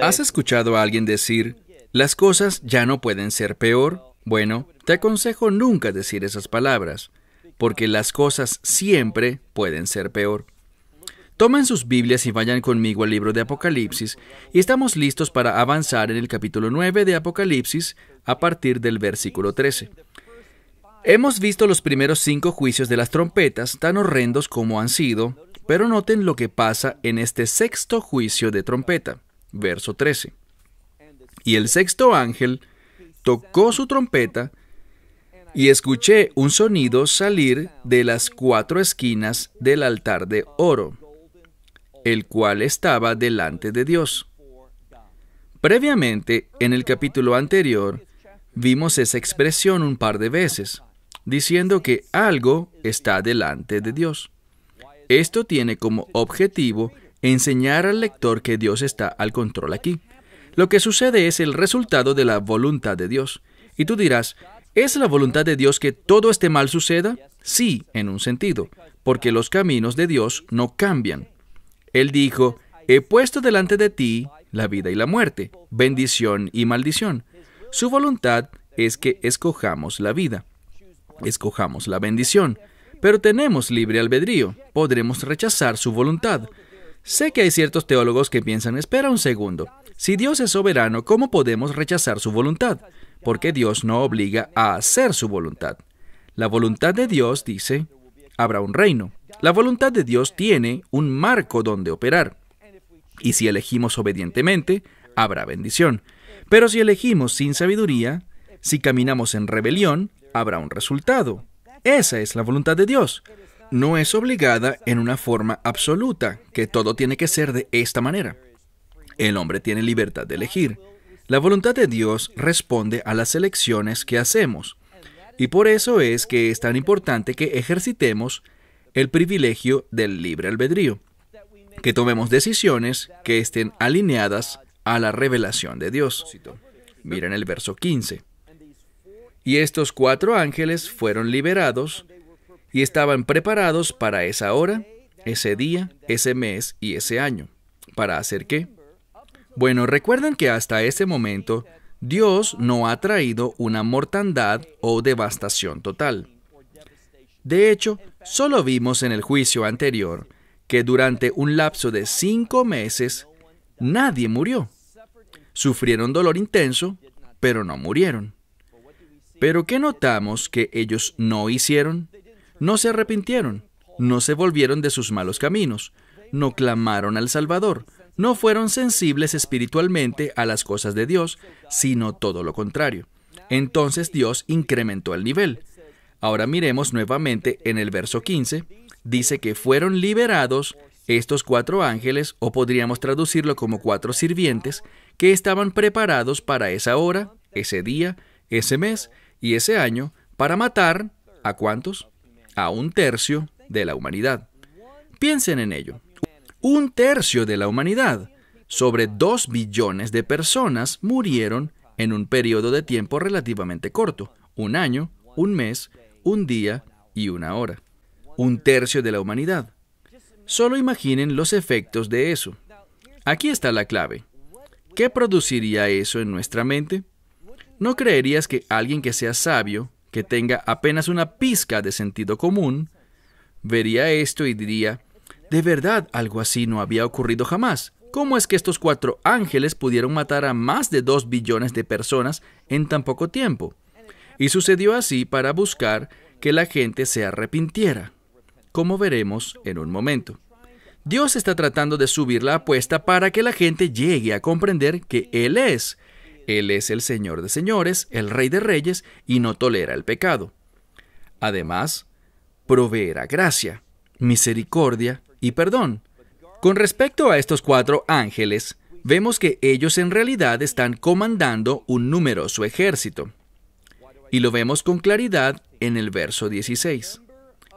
¿Has escuchado a alguien decir, las cosas ya no pueden ser peor? Bueno, te aconsejo nunca decir esas palabras, porque las cosas siempre pueden ser peor. Tomen sus Biblias y vayan conmigo al libro de Apocalipsis y estamos listos para avanzar en el capítulo 9 de Apocalipsis a partir del versículo 13. Hemos visto los primeros cinco juicios de las trompetas, tan horrendos como han sido, pero noten lo que pasa en este sexto juicio de trompeta, verso 13. Y el sexto ángel tocó su trompeta y escuché un sonido salir de las cuatro esquinas del altar de oro, el cual estaba delante de Dios. Previamente, en el capítulo anterior, vimos esa expresión un par de veces, diciendo que algo está delante de Dios. Esto tiene como objetivo enseñar al lector que Dios está al control aquí. Lo que sucede es el resultado de la voluntad de Dios. Y tú dirás, ¿es la voluntad de Dios que todo este mal suceda? Sí, en un sentido, porque los caminos de Dios no cambian. Él dijo, he puesto delante de ti la vida y la muerte, bendición y maldición. Su voluntad es que escojamos la vida, escojamos la bendición. Pero tenemos libre albedrío, podremos rechazar su voluntad. Sé que hay ciertos teólogos que piensan, espera un segundo, si Dios es soberano, ¿cómo podemos rechazar su voluntad? Porque Dios no obliga a hacer su voluntad. La voluntad de Dios dice, habrá un reino. La voluntad de Dios tiene un marco donde operar. Y si elegimos obedientemente, habrá bendición. Pero si elegimos sin sabiduría, si caminamos en rebelión, habrá un resultado. Esa es la voluntad de Dios. No es obligada en una forma absoluta, que todo tiene que ser de esta manera. El hombre tiene libertad de elegir. La voluntad de Dios responde a las elecciones que hacemos. Y por eso es que es tan importante que ejercitemos el privilegio del libre albedrío, que tomemos decisiones que estén alineadas a la revelación de Dios. Miren el verso 15. Y estos cuatro ángeles fueron liberados y estaban preparados para esa hora, ese día, ese mes y ese año. ¿Para hacer qué? Bueno, recuerden que hasta ese momento Dios no ha traído una mortandad o devastación total. De hecho, solo vimos en el juicio anterior que durante un lapso de cinco meses nadie murió. Sufrieron dolor intenso, pero no murieron. Pero ¿qué notamos que ellos no hicieron? No se arrepintieron, no se volvieron de sus malos caminos, no clamaron al Salvador, no fueron sensibles espiritualmente a las cosas de Dios, sino todo lo contrario. Entonces Dios incrementó el nivel. Ahora miremos nuevamente en el verso 15, dice que fueron liberados estos cuatro ángeles, o podríamos traducirlo como cuatro sirvientes, que estaban preparados para esa hora, ese día, ese mes y ese año para matar a cuántos? A un tercio de la humanidad. Piensen en ello. Un tercio de la humanidad, sobre dos billones de personas, murieron en un periodo de tiempo relativamente corto, un año, un mes, un día y una hora. Un tercio de la humanidad. Solo imaginen los efectos de eso. Aquí está la clave. ¿Qué produciría eso en nuestra mente? ¿No creerías que alguien que sea sabio, que tenga apenas una pizca de sentido común, vería esto y diría, de verdad algo así no había ocurrido jamás? ¿Cómo es que estos cuatro ángeles pudieron matar a más de dos billones de personas en tan poco tiempo? Y sucedió así para buscar que la gente se arrepintiera, como veremos en un momento. Dios está tratando de subir la apuesta para que la gente llegue a comprender que Él es él es el Señor de señores, el Rey de reyes, y no tolera el pecado. Además, proveerá gracia, misericordia y perdón. Con respecto a estos cuatro ángeles, vemos que ellos en realidad están comandando un numeroso ejército. Y lo vemos con claridad en el verso 16.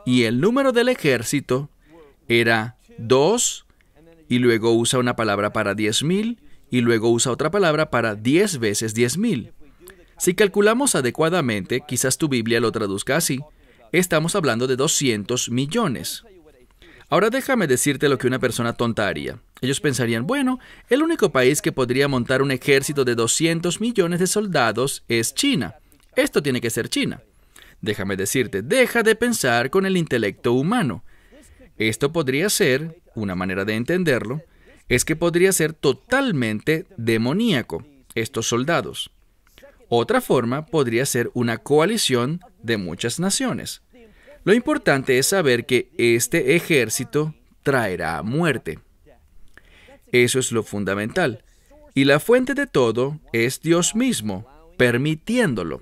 Y el número del ejército era dos, y luego usa una palabra para diez mil, y luego usa otra palabra para 10 veces 10.000. Si calculamos adecuadamente, quizás tu Biblia lo traduzca así, estamos hablando de 200 millones. Ahora déjame decirte lo que una persona tonta haría. Ellos pensarían, bueno, el único país que podría montar un ejército de 200 millones de soldados es China. Esto tiene que ser China. Déjame decirte, deja de pensar con el intelecto humano. Esto podría ser, una manera de entenderlo, es que podría ser totalmente demoníaco estos soldados. Otra forma podría ser una coalición de muchas naciones. Lo importante es saber que este ejército traerá muerte. Eso es lo fundamental. Y la fuente de todo es Dios mismo, permitiéndolo.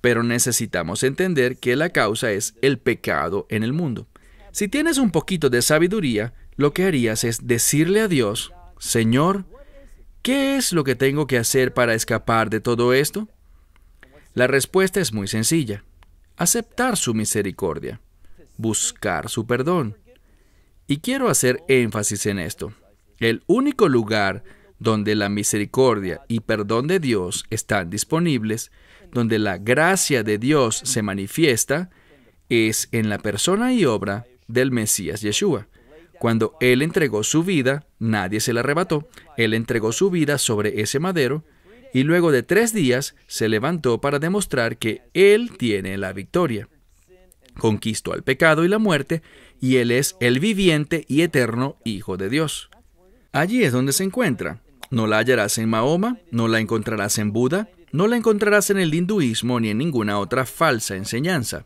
Pero necesitamos entender que la causa es el pecado en el mundo. Si tienes un poquito de sabiduría, lo que harías es decirle a Dios, Señor, ¿qué es lo que tengo que hacer para escapar de todo esto? La respuesta es muy sencilla. Aceptar su misericordia, buscar su perdón. Y quiero hacer énfasis en esto. El único lugar donde la misericordia y perdón de Dios están disponibles, donde la gracia de Dios se manifiesta, es en la persona y obra del Mesías Yeshua. Cuando Él entregó su vida, nadie se la arrebató. Él entregó su vida sobre ese madero y luego de tres días se levantó para demostrar que Él tiene la victoria. Conquistó al pecado y la muerte y Él es el viviente y eterno Hijo de Dios. Allí es donde se encuentra. No la hallarás en Mahoma, no la encontrarás en Buda, no la encontrarás en el hinduismo ni en ninguna otra falsa enseñanza,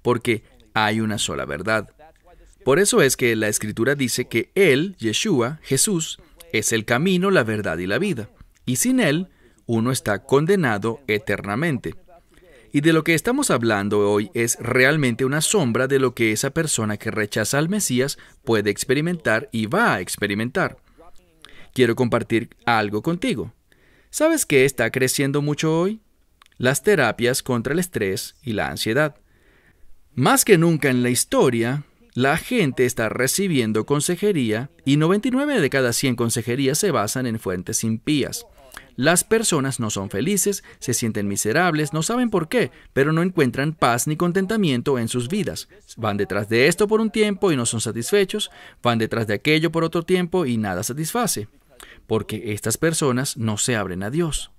porque hay una sola verdad. Por eso es que la escritura dice que Él, Yeshua, Jesús, es el camino, la verdad y la vida. Y sin Él, uno está condenado eternamente. Y de lo que estamos hablando hoy es realmente una sombra de lo que esa persona que rechaza al Mesías puede experimentar y va a experimentar. Quiero compartir algo contigo. ¿Sabes qué está creciendo mucho hoy? Las terapias contra el estrés y la ansiedad. Más que nunca en la historia, la gente está recibiendo consejería y 99 de cada 100 consejerías se basan en fuentes impías. Las personas no son felices, se sienten miserables, no saben por qué, pero no encuentran paz ni contentamiento en sus vidas. Van detrás de esto por un tiempo y no son satisfechos, van detrás de aquello por otro tiempo y nada satisface, porque estas personas no se abren a Dios.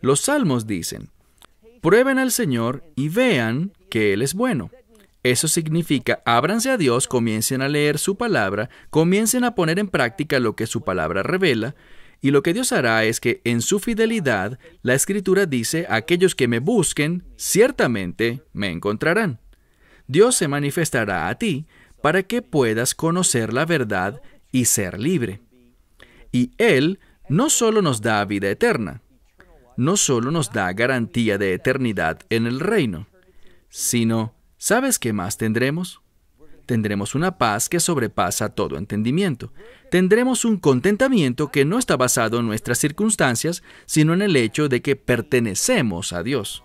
Los salmos dicen, prueben al Señor y vean que Él es bueno. Eso significa, ábranse a Dios, comiencen a leer su palabra, comiencen a poner en práctica lo que su palabra revela, y lo que Dios hará es que en su fidelidad, la escritura dice, aquellos que me busquen, ciertamente me encontrarán. Dios se manifestará a ti para que puedas conocer la verdad y ser libre. Y Él no solo nos da vida eterna, no solo nos da garantía de eternidad en el reino, sino ¿Sabes qué más tendremos? Tendremos una paz que sobrepasa todo entendimiento. Tendremos un contentamiento que no está basado en nuestras circunstancias, sino en el hecho de que pertenecemos a Dios